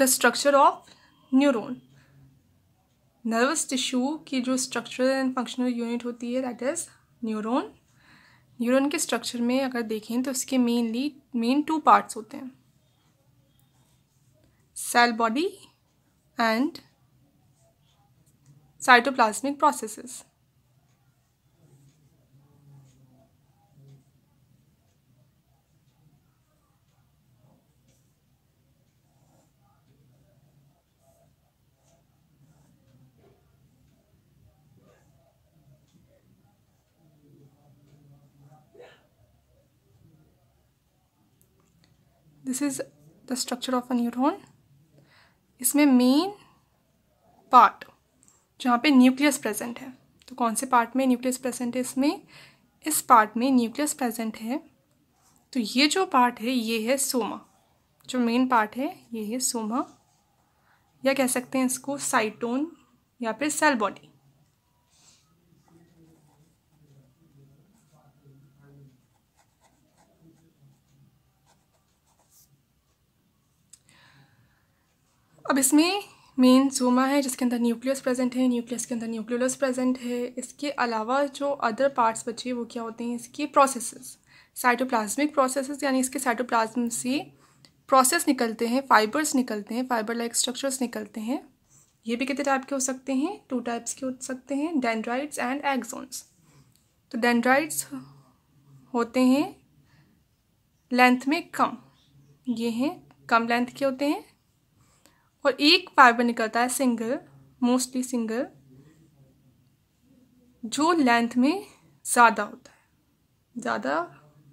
the structure of neuron nervous tissue की जो structural and functional unit होती है दैट इज़ न्यूरोन न्यूरोन के स्ट्रक्चर में अगर देखें तो उसके मेनली मेन टू पार्ट्स होते हैं cell body and cytoplasmic processes this is the structure of a neuron इसमें मेन पार्ट जहाँ पे न्यूक्लियस प्रेजेंट है तो कौन से पार्ट में न्यूक्लियस प्रेजेंट है इसमें इस पार्ट में न्यूक्लियस प्रेजेंट है तो ये जो पार्ट है ये है सोमा जो मेन पार्ट है ये है सोमा या कह सकते हैं इसको साइटोन या फिर सेल बॉडी इसमें मेन जोमा है जिसके अंदर न्यूक्लियस प्रेजेंट है न्यूक्लियस के अंदर न्यूक्लियोलस प्रेजेंट है इसके अलावा जो अदर पार्ट्स बचे वो क्या होते हैं इसके प्रोसेसेस साइटोप्लाज्मिक प्रोसेसेस यानी इसके साइटोप्लाज्म से प्रोसेस निकलते हैं फाइबर्स निकलते हैं फाइबर लाइक स्ट्रक्चर्स निकलते हैं ये भी कितने टाइप के हो सकते हैं टू टाइप्स के हो सकते हैं डेंड्राइड्स एंड एग्जोन्स तो डेंड्राइड्स होते हैं लेंथ में कम ये हैं कम लेंथ के होते हैं और एक फाइबर निकलता है सिंगल मोस्टली सिंगल जो लेंथ में ज़्यादा होता है ज़्यादा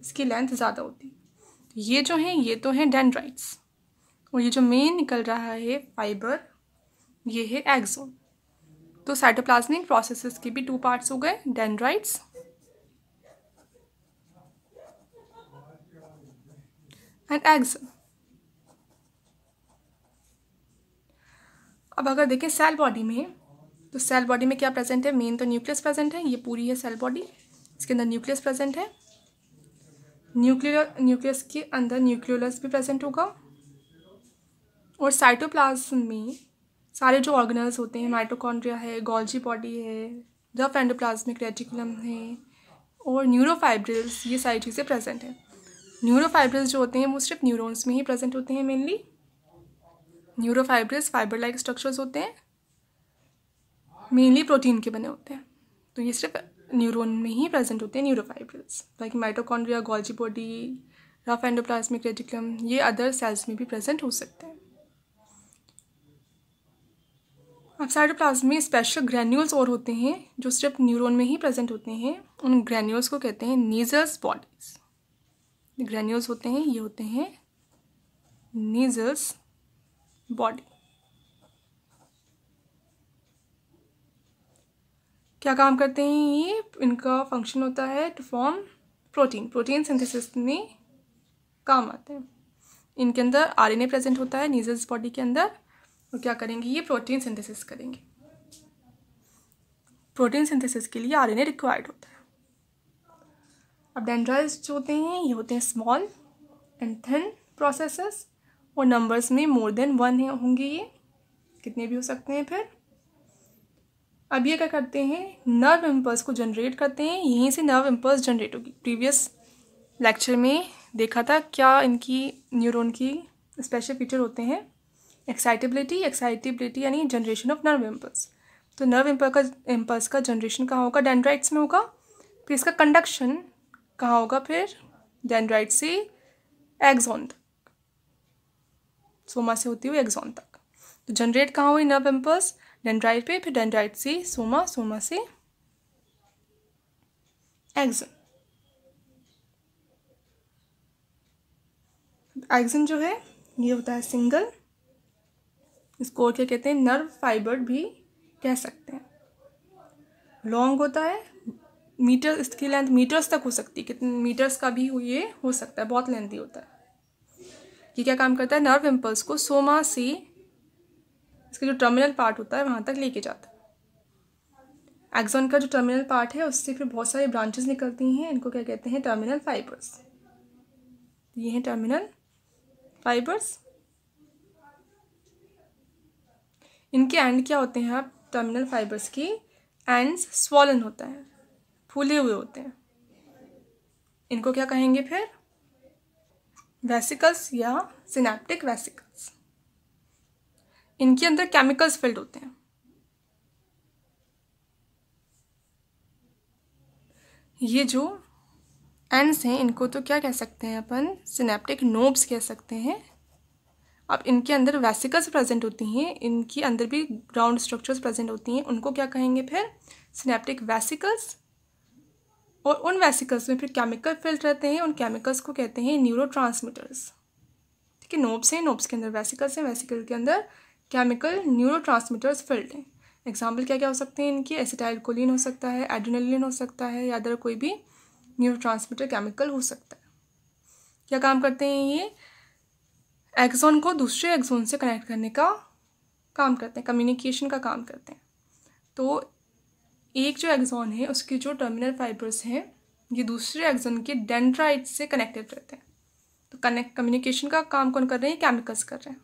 इसकी लेंथ ज़्यादा होती है तो ये जो हैं ये तो हैं डेंड्राइट्स और ये जो मेन निकल रहा है फाइबर ये है एग्जोन तो साइटोप्लाज्मिक प्रोसेसेस के भी टू पार्ट्स हो गए डेंड्राइट्स एंड एग्जोन अब अगर देखें सेल बॉडी में तो सेल बॉडी में क्या प्रेजेंट है मेन तो न्यूक्लियस प्रेजेंट है ये पूरी है सेल बॉडी इसके अंदर न्यूक्लियस प्रेजेंट है न्यूक्लियर न्यूक्लियस के अंदर न्यूक्लियोलस भी प्रेजेंट होगा और साइटोप्लाज्म में सारे जो ऑर्गेनल्स होते हैं माइटोकॉन्ड्रिया है गोल्जी बॉडी है डफ एंडोप्लाज्मिक रेटिकुलम है और न्यूरोफाइब्रिल्स ये सारी चीज़ें प्रेजेंट हैं न्यूरोफाइब्रिल्स जो होते हैं वो सिर्फ न्यूरॉन्स में ही प्रेजेंट होते हैं mainly neurofibrils fibre like structures होते हैं मेनली प्रोटीन के बने होते हैं तो ये सिर्फ न्यूरोन में ही प्रेजेंट होते हैं neurofibrils like mitochondria Golgi body rough endoplasmic reticulum ये अदर सेल्स में भी प्रेजेंट हो सकते हैं अब साइडोप्लाज्म में स्पेशल ग्रैन्यूल्स और होते हैं जो सिर्फ न्यूरॉन में ही प्रेजेंट होते हैं उन ग्रैन्यूल्स को कहते हैं नीजल्स बॉडीज ग्रैन्यूल्स होते हैं ये होते हैं नीजल्स बॉडी क्या काम करते हैं ये इनका फंक्शन होता है to form protein protein synthesis में काम आते हैं इनके अंदर आरएनए प्रेजेंट होता है नीजल्स बॉडी के अंदर और क्या करेंगे ये प्रोटीन सिंथेसिस करेंगे प्रोटीन सिंथेसिस के लिए आरएनए रिक्वायर्ड होता है अब डेंड्राइल्स जो होते हैं ये होते हैं स्मॉल एंड थिन प्रोसेसेस और नंबर्स में मोर देन वन है होंगे ये कितने भी हो सकते हैं फिर अब ये क्या करते हैं नर्व इम्पल्स को जनरेट करते हैं यहीं से नर्व इम्पल्स जनरेट होगी प्रीवियस लेक्चर में देखा था क्या इनकी न्यूरोन की स्पेशल फीचर होते हैं एक्साइटेबिलिटी एक्साइटेबिलिटी यानी जनरेशन ऑफ नर्व इम्पल्स तो नर्व इम्पल का इम्पल्स का जनरेशन कहाँ होगा डेंड्राइट्स में होगा फिर इसका कंडक्शन कहाँ होगा फिर डेंड्राइट से एग्जॉन तक सोमा से होती हुई एक्सॉन तक तो जनरेट कहाँ हुई नर्व एम्पर्स डेंड्राइट पे फिर डेंड्राइट से सोमा सोमा से एग्जन एग्जन जो है ये होता है सिंगल इसको और क्या कहते हैं नर्व फाइबर भी कह सकते हैं लॉन्ग होता है मीटर इसकी लेंथ मीटर्स तक हो सकती है कितने मीटर्स का भी ये हो सकता है बहुत लेंथी होता है ये क्या काम करता है नर्व इम्पल्स को सोमा से इसके जो टर्मिनल पार्ट होता है वहाँ तक लेके जाता है एक्जोन का जो टर्मिनल पार्ट है उससे फिर बहुत सारी ब्रांचेस निकलती हैं इनको क्या कहते हैं टर्मिनल फाइबर्स ये हैं टर्मिनल फाइबर्स इनके एंड क्या होते हैं आप टर्मिनल फाइबर्स की एंड्स स्वॉलन होता है फूले हुए होते हैं इनको क्या कहेंगे फिर वेसिकल्स या सिनेप्टिक वेसिकल्स इनके अंदर केमिकल्स फिल्ड होते हैं ये जो एंड्स हैं इनको तो क्या कह सकते हैं अपन सिनेप्टिक नोब्स कह सकते हैं अब इनके अंदर वेसिकल्स प्रेजेंट होती हैं इनके अंदर भी ग्राउंड स्ट्रक्चर्स प्रेजेंट होती हैं उनको क्या कहेंगे फिर सिनेप्टिक वेसिकल्स और उन वेसिकल्स में फिर केमिकल फिल्ड रहते हैं उन केमिकल्स को कहते हैं न्यूरो ठीक है नोब्स हैं नोब्स के अंदर वेसिकल्स हैं वेसिकल के अंदर केमिकल न्यूरो ट्रांसमीटर्स फिल्ड हैं एग्जाम्पल क्या क्या हो सकते हैं इनकी एसिटाइल कोलिन हो सकता है एड्रेनलिन हो सकता है या अदर कोई भी ट्रांसमीटर केमिकल हो सकता है क्या काम करते हैं ये एक्जोन को दूसरे एक्जोन से कनेक्ट करने का काम करते हैं कम्युनिकेशन का काम करते हैं तो एक जो एग्जॉन है उसके जो टर्मिनल फाइबर्स हैं ये दूसरे एग्जॉन के डेंड्राइट से कनेक्टेड रहते हैं तो कनेक्ट कम्युनिकेशन का काम कौन कर रहे हैं केमिकल्स कर रहे हैं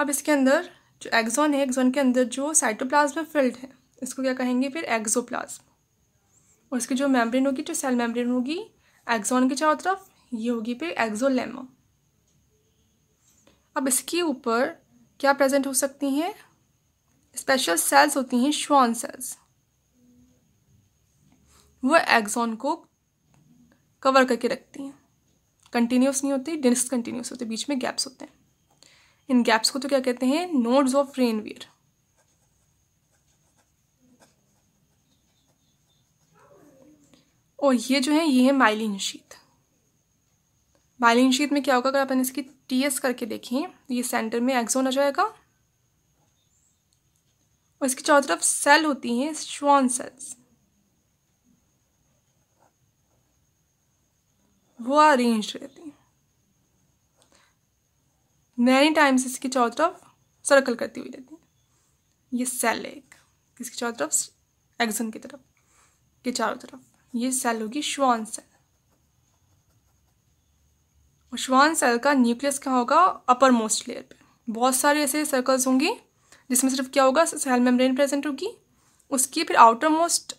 अब इसके अंदर जो एग्ज़ॉन है एग्जॉन के अंदर जो साइटोप्लाज्म फिल्ड है इसको क्या कहेंगे फिर एग्जोप्लाज्म और इसकी जो मेम्ब्रेन होगी जो सेल मेम्ब्रेन होगी एग्जॉन के चारों तरफ ये होगी फिर एग्जोलेमा अब इसके ऊपर क्या प्रेजेंट हो सकती हैं स्पेशल सेल्स होती हैं श्वान सेल्स वो एग्जॉन को कवर करके रखती हैं कंटिन्यूस नहीं होती डिसकंटिन्यूस होते बीच में गैप्स होते हैं इन गैप्स को तो क्या कहते हैं नोड्स ऑफ रेनवियर और ये जो है ये है माइलिन शीत माइलिन शीत में क्या होगा अगर अपन इसकी टीएस करके देखें ये सेंटर में एक्सोन आ जाएगा और इसकी चारों तरफ सेल होती हैं श्वान सेल्स वो अरेंज रहती हैं मैनी टाइम्स इसकी चारों तरफ सर्कल करती हुई रहती हैं ये सेल है एक इसकी चारों तरफ एक्सन की तरफ के चारों तरफ ये सेल होगी श्वान सेल और श्वान सेल का न्यूक्लियस क्या होगा अपर मोस्ट लेयर पे बहुत सारे ऐसे सर्कल्स होंगी जिसमें सिर्फ क्या होगा सेल मेम्ब्रेन प्रेजेंट होगी उसकी फिर आउटर मोस्ट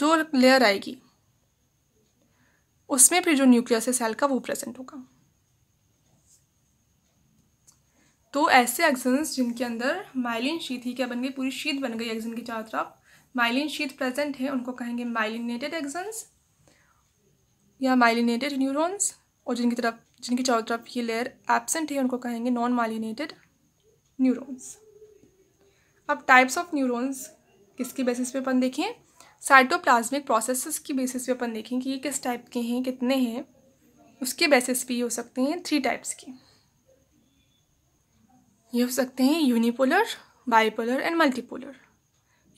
जो लेयर आएगी उसमें फिर जो न्यूक्लियस है सेल का वो प्रेजेंट होगा तो ऐसे एक्सन्स जिनके अंदर माइलिन शीत ही क्या बन गई पूरी शीत बन गई एक्सन की चारों तरफ माइलिन शीत प्रेजेंट है उनको कहेंगे माइलिनेटेड एक्सन्स या माइलिनेटेड न्यूरॉन्स और जिनकी तरफ जिनकी चारों तरफ ये लेयर एबसेंट है उनको कहेंगे नॉन माइलिनेटेड न्यूरॉन्स अब टाइप्स ऑफ न्यूरॉन्स किसके बेसिस पे अपन देखें साइटोप्लाज्मिक प्रोसेसेस की बेसिस पे अपन देखें कि ये किस टाइप के हैं कितने हैं उसके बेसिस पे ये हो सकते हैं थ्री टाइप्स के ये हो सकते हैं unipolar bipolar and multipolar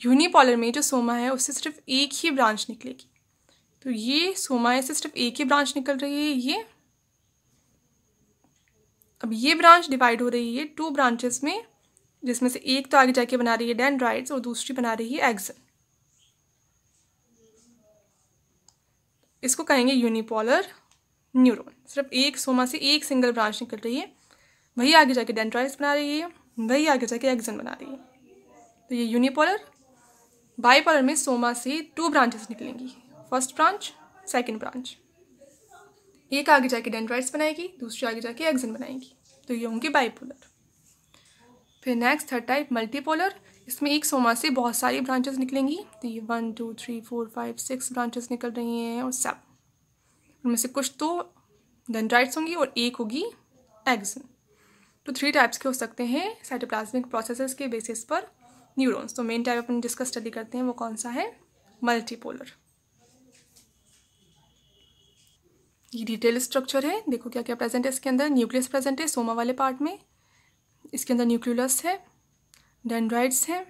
unipolar में जो सोमा है उससे सिर्फ एक ही ब्रांच निकलेगी तो ये सोमा से सिर्फ एक ही ब्रांच निकल रही है ये अब ये ब्रांच डिवाइड हो रही है टू ब्रांचेस में जिसमें से एक तो आगे जाके बना रही है डेंड्राइड्स और दूसरी बना रही है एग्जन इसको कहेंगे यूनिपोलर न्यूरोन सिर्फ एक सोमा से एक सिंगल ब्रांच निकल रही है वही आगे जाके डेंड्राइड्स बना रही है वही आगे जाके एग्जन बना रही है तो ये यूनिपोलर बाईपोलर में सोमा से टू ब्रांचेस निकलेंगी फर्स्ट ब्रांच सेकेंड ब्रांच एक आगे जाके डेंड्राइड्स बनाएगी दूसरी आगे जाके एग्जन बनाएगी तो ये होंगे बाईपोलर फिर नेक्स्ट थर्ड टाइप मल्टीपोलर इसमें एक सोमा से बहुत सारी ब्रांचेस निकलेंगी तो ये one two three four five six branches निकल रही हैं और सब उनमें से कुछ तो डेंड्राइट्स होंगी और एक होगी एग्स तो थ्री टाइप्स के हो सकते हैं साइटोप्लाज्मिक प्रोसेसेस के बेसिस पर न्यूरॉन्स तो मेन टाइप अपन जिसका स्टडी करते हैं वो कौन सा है मल्टीपोलर ये डिटेल स्ट्रक्चर है देखो क्या क्या प्रेजेंट है इसके अंदर न्यूक्लियस प्रेजेंट है सोमा वाले पार्ट में इसके अंदर न्यूक्लियस है डेंड्राइड्स है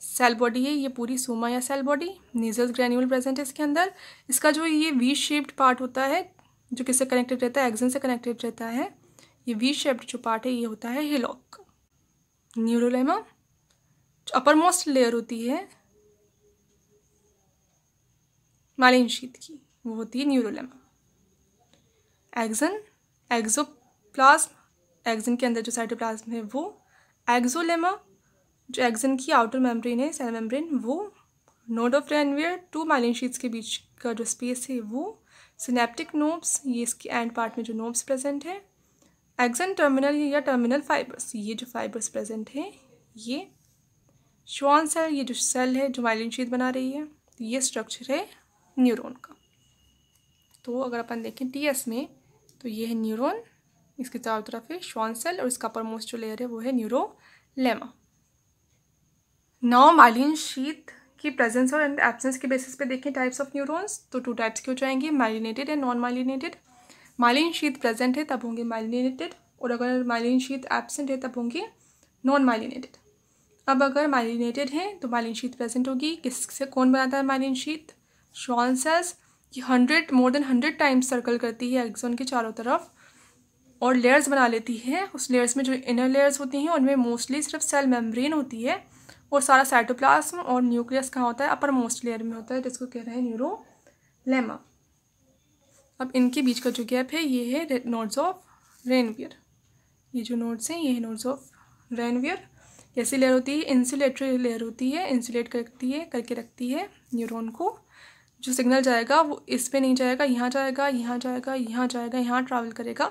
सेल बॉडी है ये पूरी सोमा या cell body Nissl granule present है इसके अंदर इसका जो ये वी शेप्ड पार्ट होता है जो किससे कनेक्टेड रहता है एक्जन से कनेक्टेड रहता है ये वी शेप्ड जो पार्ट है ये होता है हिलॉक न्यूरोलेमा जो अपर मोस्ट लेयर होती है मालिन शीत की वो होती है न्यूरोलेमा एक्जन एक्जोप्लाज्म एग्जिन के अंदर जो साइटोप्लाज्म है वो एग्जोलेमा जो एग्जिन की आउटर मेम्ब्रेन है सेल मेम्ब्रेन वो node of Ranvier two myelin sheaths के बीच का जो स्पेस है वो सिनेप्टिक नोब्स ये इसके एंड पार्ट में जो नोब्स प्रेजेंट है एग्जन टर्मिनल या टर्मिनल फाइबर्स ये जो फाइबर्स प्रेजेंट हैं ये श्वान सेल ये जो सेल है जो माइलिन शीत बना रही है ये स्ट्रक्चर है न्यूरोन का तो अगर अपन देखें एस में तो ये है न्यूरोन इसके चारों तरफ है श्वान सेल और इसका अपर मोस्ट जो लेयर है वो है न्यूरो लेमा नौ मालिन शीत की प्रेजेंस और एब्सेंस के बेसिस पे देखें टाइप्स ऑफ न्यूरॉन्स तो टू टाइप्स के हो जाएंगे माइलिनेटेड एंड नॉन माइलिनेटेड मालिन शीत प्रेजेंट है तब होंगे माइलिनेटेड और अगर मालिन शीत एबसेंट है तब होंगे नॉन माइलिनेटेड अब अगर माइलिनेटेड हैं तो मालिन शीत प्रेजेंट होगी किससे कौन बनाता है मालिन शीत श्वान सेल्स ये hundred more than hundred times circle करती है एग्जोन के चारों तरफ और लेयर्स बना लेती है उस लेयर्स में जो इनर लेयर्स होती हैं उनमें मोस्टली सिर्फ सेल मेम्ब्रेन होती है और सारा साइटोप्लाज्म और न्यूक्लियस कहाँ होता है अपर मोस्ट लेयर में होता है जिसको कह रहे हैं न्यूरो लेमा अब इनके बीच का जो गैप है ये है नोड्स ऑफ रेनवियर ये जो नोड्स हैं ये है नोड्स ऑफ रेनवियर कैसी लेयर होती है इंसुलेटरी लेयर होती है इंसुलेट करती है करके रखती है न्यूरोन को जो सिग्नल जाएगा वो इस पे नहीं जाएगा यहाँ जाएगा यहाँ जाएगा यहाँ जाएगा यहाँ ट्रैवल करेगा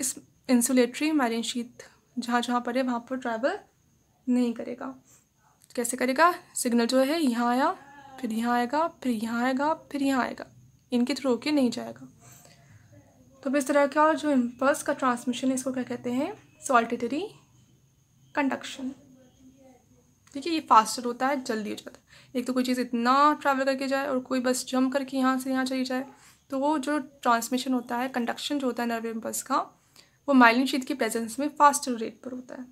इस इंसुलेटरी मैरिन शीत जहाँ जहाँ पर है वहाँ पर ट्रैवल नहीं करेगा कैसे करेगा सिग्नल जो है यहाँ आया फिर यहाँ आएगा फिर यहाँ आएगा फिर यहाँ आएगा इनके थ्रू होके नहीं जाएगा तो इस तरह का जो इम्पल्स का ट्रांसमिशन है इसको क्या कहते हैं सॉल्टिटरी कंडक्शन ठीक है ये फास्टर होता है जल्दी हो जाता है एक तो कोई चीज़ इतना ट्रैवल करके जाए और कोई बस जम करके यहाँ से यहाँ चली जाए तो वो जो ट्रांसमिशन होता है कंडक्शन जो होता है नर्व इम्पल्स का वो माइलिन शीत की प्रेजेंस में फास्टर रेट पर होता है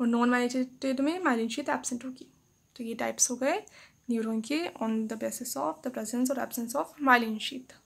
और नॉन माइलिनेटेड में माइलिन शीत एबसेंट होगी तो ये टाइप्स हो गए न्यूरोन के on the basis of the presence और एबसेंस ऑफ माइलिन शीत